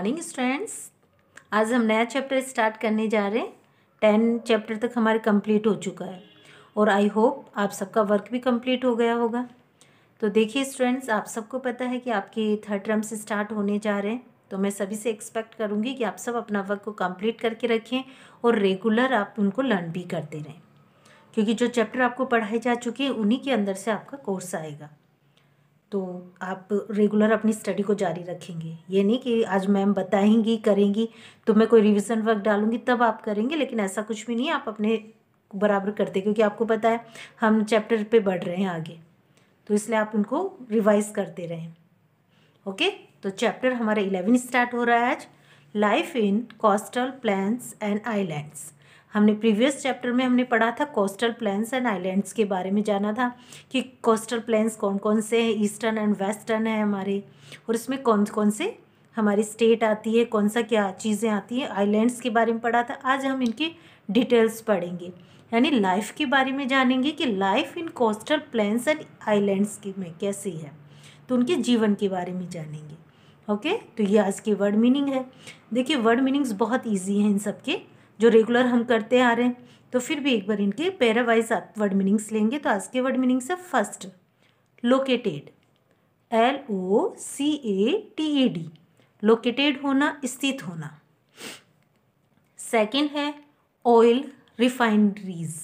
Morning students आज हम नया चैप्टर स्टार्ट करने जा रहे हैं टेन चैप्टर तक हमारे कंप्लीट हो चुका है और आई होप आप सबका वर्क भी कंप्लीट हो गया होगा तो देखिए स्टूडेंट्स आप सबको पता है कि आपके थर्ड टर्म से स्टार्ट होने जा रहे हैं तो मैं सभी से एक्सपेक्ट करूँगी कि आप सब अपना वर्क को कम्प्लीट करके रखें और रेगुलर आप उनको लर्न भी करते रहें क्योंकि जो चैप्टर आपको पढ़ाए जा चुके हैं उन्हीं के अंदर से आपका कोर्स आएगा तो आप रेगुलर अपनी स्टडी को जारी रखेंगे ये नहीं कि आज मैम बताएंगी करेंगी तो मैं कोई रिविज़न वर्क डालूंगी तब आप करेंगे लेकिन ऐसा कुछ भी नहीं आप अपने बराबर करते क्योंकि आपको पता है हम चैप्टर पे बढ़ रहे हैं आगे तो इसलिए आप उनको रिवाइज़ करते रहें ओके तो चैप्टर हमारा इलेवन स्टार्ट हो रहा है आज life in coastal plains and islands हमने प्रीवियस चैप्टर में हमने पढ़ा था कोस्टल प्लेन्स एंड आइलैंड्स के बारे में जाना था कि कोस्टल प्लेन्स कौन कौन से हैं ईस्टर्न एंड वेस्टर्न है हमारे और इसमें कौन कौन से हमारी स्टेट आती है कौन सा क्या चीज़ें आती हैं आइलैंड्स के बारे में पढ़ा था आज हम इनके डिटेल्स पढ़ेंगे यानी लाइफ के बारे में जानेंगे कि life in coastal plains and islands की में कैसी है तो उनके जीवन के बारे में जानेंगे ओके तो ये आज की वर्ड मीनिंग है देखिए वर्ड मीनिंग्स बहुत ईजी हैं इन सब के जो रेगुलर हम करते आ रहे हैं तो फिर भी एक बार इनके पैरावाइज आप वर्ड मीनिंग्स लेंगे तो आज के वर्ड मीनिंग्स है first located L O C A T E D located होना स्थित होना सेकेंड है oil refineries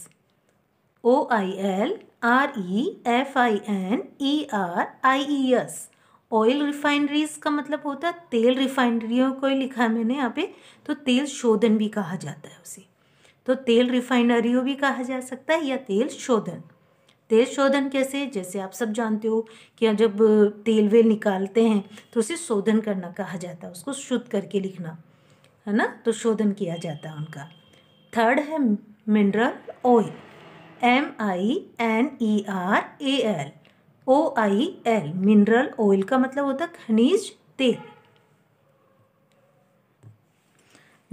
O I L R E F I N E R I E S oil refineries का मतलब होता है तेल रिफाइनरियों को ही लिखा है मैंने यहाँ पे तो तेल शोधन भी कहा जाता है उसे तो तेल रिफाइनरियों भी कहा जा सकता है या तेल शोधन तेल शोधन कैसे जैसे आप सब जानते हो कि जब तेल वेल निकालते हैं तो उसे शोधन करना कहा जाता है उसको शुद्ध करके लिखना है ना तो शोधन किया जाता है उनका थर्ड है mineral oil M I N E R A L O I L mineral oil का मतलब होता है खनिज तेल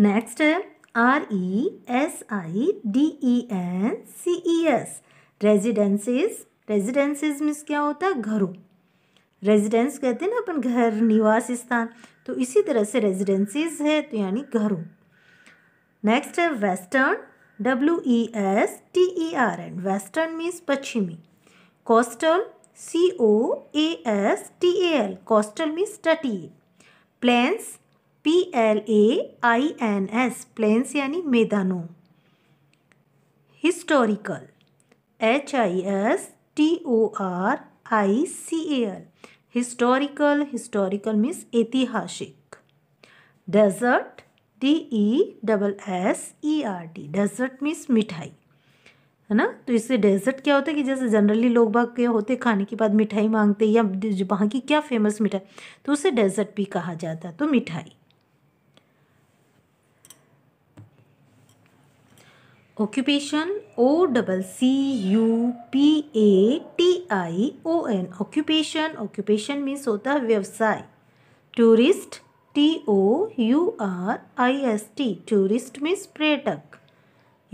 नेक्स्ट है R E S I D E N C E S residencies residencies means क्या होता है घरों रेजिडेंस कहते हैं ना अपन घर निवास स्थान तो इसी तरह से रेजिडेंसीज है तो यानी घरों नेक्स्ट है western W E S T E R N western means पश्चिमी coastal C O A S T L coastal means टटी plains P L A I N S plains यानी मैदानों historical H I S T O R I C L historical historical means ऐतिहासिक desert D E double S E R T desert means मिठाई है ना तो इससे desert क्या होता है कि जैसे जनरली लोग बाग के होते खाने के बाद मिठाई मांगते या वहाँ की क्या फेमस मिठाई तो उसे डेजर्ट भी कहा जाता है तो मिठाई occupation O double C U P A T I O N occupation occupation means होता है व्यवसाय tourist T O U R I S T tourist means पर्यटक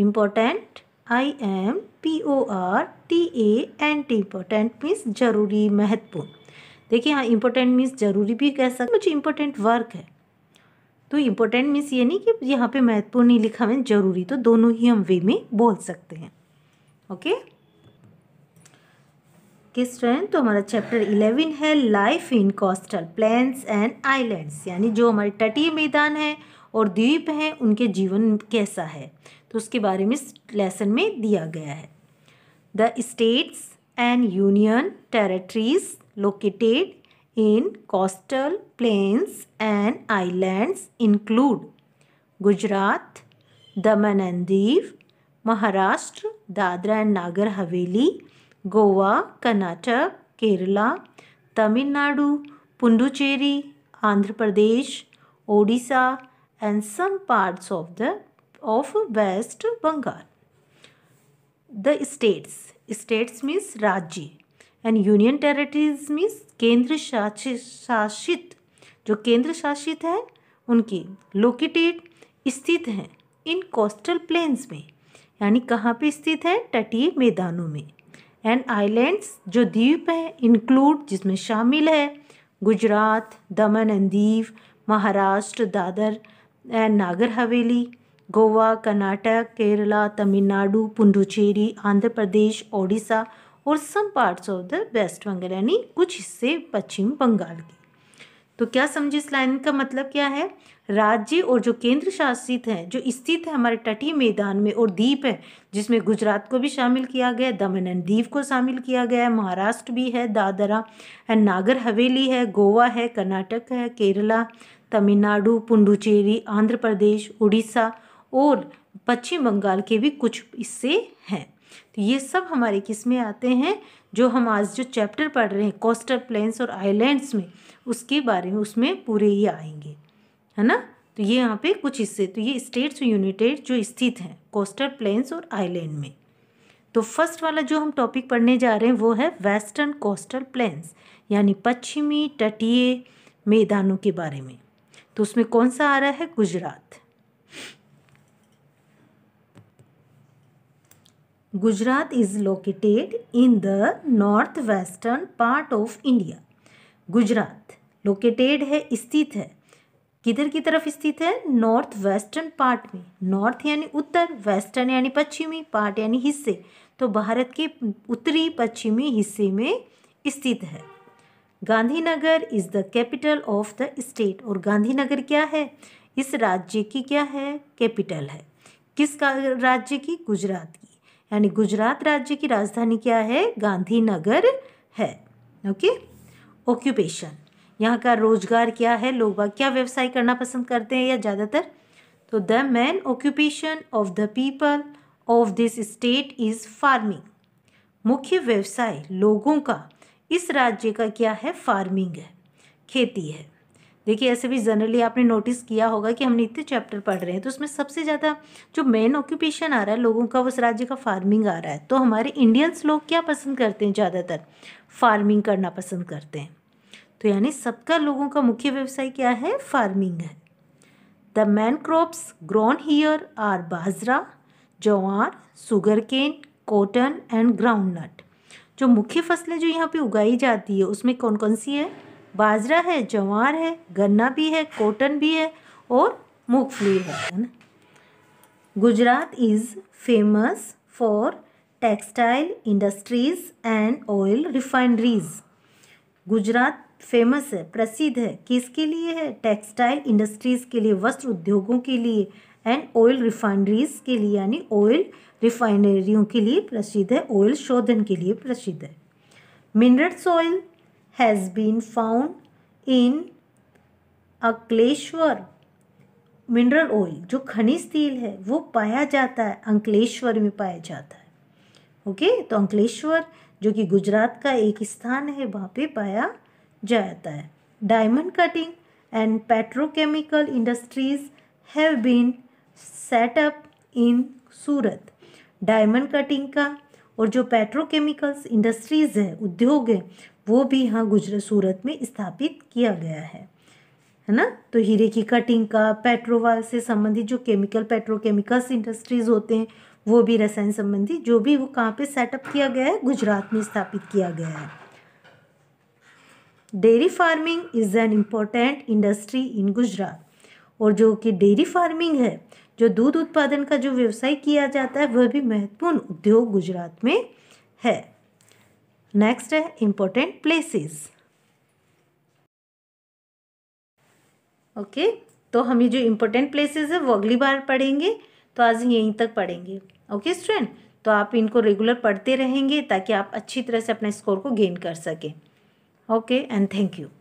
important I M P O R T A N T important means जरूरी महत्वपूर्ण देखिए हाँ important means जरूरी भी कह सकते मुझे इम्पोर्टेंट वर्क है तो इम्पोर्टेंट मीन्स ये नहीं कि यहाँ पे महत्वपूर्ण नहीं लिखा मैंने जरूरी तो दोनों ही हम वे में बोल सकते हैं ओके किस स्टूडेंट तो हमारा चैप्टर इलेवन है life in coastal plains and islands यानी जो हमारे तटीय मैदान है और द्वीप हैं उनके जीवन कैसा है तो उसके बारे में लेसन में दिया गया है the states and union territories located in coastal plains and islands include Gujarat Daman and Diu Maharashtra Dadra and Nagar Haveli Goa Karnataka Kerala Tamil Nadu Puducherry Andhra Pradesh Odisha and some parts of the of West Bengal. The states, states means राज्य एंड यूनियन टेरिटरीज मीन्स केंद्र शासित शासित जो केंद्र शासित है उनकी लोकेटेड स्थित हैं इन कोस्टल प्लेन्स में यानी कहाँ पे स्थित है तटीय मैदानों में एंड आइलैंड्स जो द्वीप हैं इंक्लूड जिसमें शामिल है गुजरात दमन एंड दीव महाराष्ट्र दादर एंड नागर हवेली गोवा कर्नाटक केरला तमिलनाडु पुंडुचेरी आंध्र प्रदेश ओडिशा और some parts of the west Bengal यानी कुछ हिस्से पश्चिम बंगाल के तो क्या समझे इस लाइन का मतलब क्या है राज्य और जो केंद्र शासित हैं जो स्थित है हमारे तटीय मैदान में और द्वीप है जिसमें गुजरात को भी शामिल किया गया दमन एंड द्वीप को शामिल किया गया है महाराष्ट्र भी है दादरा एंड नागर हवेली है गोवा है कर्नाटक है केरला तमिलनाडु पुंडुचेरी आंध्र प्रदेश उड़ीसा और पश्चिम बंगाल के भी कुछ इससे हैं तो ये सब हमारे किस में आते हैं जो हम आज जो चैप्टर पढ़ रहे हैं कोस्टल प्लेन्स और आइलैंड्स में उसके बारे में उसमें पूरे ही आएंगे है ना तो ये यहाँ पे कुछ हिस्से तो ये स्टेट्स यूनिटेड जो स्थित हैं कोस्टल प्लेन्स और आइलैंड में तो फर्स्ट वाला जो हम टॉपिक पढ़ने जा रहे हैं वो है वेस्टर्न कोस्टल प्लेन्स यानी पश्चिमी तटीय मैदानों के बारे में तो उसमें कौन सा आ रहा है Gujarat Gujarat is located in the north western part of India Gujarat located है स्थित है किधर की तरफ स्थित है नॉर्थ वेस्टर्न पार्ट में नॉर्थ यानी उत्तर वेस्टर्न यानी पश्चिमी पार्ट यानी हिस्से तो भारत के उत्तरी पश्चिमी हिस्से में स्थित है Gandhinagar is the capital of the state और गांधीनगर क्या है इस राज्य की क्या है कैपिटल है किस राज्य की गुजरात की यानी गुजरात राज्य की राजधानी क्या है गांधीनगर है ओके ऑक्यूपेशन यहाँ का रोजगार क्या है लोग क्या व्यवसाय करना पसंद करते हैं या ज़्यादातर तो the main occupation of the people of this state is farming मुख्य व्यवसाय लोगों का इस राज्य का क्या है फार्मिंग है खेती है देखिए ऐसे भी जनरली आपने नोटिस किया होगा कि हम नित्य चैप्टर पढ़ रहे हैं तो उसमें सबसे ज़्यादा जो मेन ऑक्यूपेशन आ रहा है लोगों का उस राज्य का फार्मिंग आ रहा है तो हमारे इंडियंस लोग क्या पसंद करते हैं ज़्यादातर फार्मिंग करना पसंद करते हैं तो यानी सबका लोगों का मुख्य व्यवसाय क्या है फार्मिंग है the main crops grown here are bajra jowar sugarcane cotton and groundnut जो मुख्य फसलें जो यहाँ पे उगाई जाती है उसमें कौन कौन सी है बाजरा है जवार है गन्ना भी है कॉटन भी है और मूंगफली है Gujarat is famous for textile industries and oil refineries Gujarat famous है प्रसिद्ध है किसके लिए है टेक्सटाइल इंडस्ट्रीज़ के लिए वस्त्र उद्योगों के लिए एंड ऑयल रिफाइनरीज के लिए यानी ऑयल रिफाइनरियों के लिए प्रसिद्ध है ऑयल शोधन के लिए प्रसिद्ध है minerals oil has been found in Ankleshwar mineral oil जो खनिज तेल है वो पाया जाता है अंकलेश्वर में पाया जाता है ओके okay? तो अंकलेश्वर जो कि गुजरात का एक स्थान है वहाँ पे पाया जाता है diamond cutting and petrochemical industries have been set up in Surat diamond cutting का और जो पेट्रोकेमिकल्स इंडस्ट्रीज़ है उद्योग है वो भी यहाँ गुजरात सूरत में स्थापित किया गया है है ना तो हीरे की कटिंग का पेट्रोवाल से संबंधित जो केमिकल पेट्रोकेमिकल्स इंडस्ट्रीज़ होते हैं वो भी रसायन संबंधी जो भी वो कहाँ पे सेटअप किया गया है गुजरात में स्थापित किया गया है dairy farming is an important industry in Gujarat और जो कि डेयरी फार्मिंग है जो दूध उत्पादन का जो व्यवसाय किया जाता है वह भी महत्वपूर्ण उद्योग गुजरात में है नेक्स्ट है इम्पोर्टेंट प्लेसेस ओके तो हम ये जो इम्पोर्टेंट प्लेसेस है वो अगली बार पढ़ेंगे तो आज यहीं तक पढ़ेंगे ओके स्टूडेंट तो आप इनको रेगुलर पढ़ते रहेंगे ताकि आप अच्छी तरह से अपने स्कोर को गेन कर सकें ओके एंड थैंक यू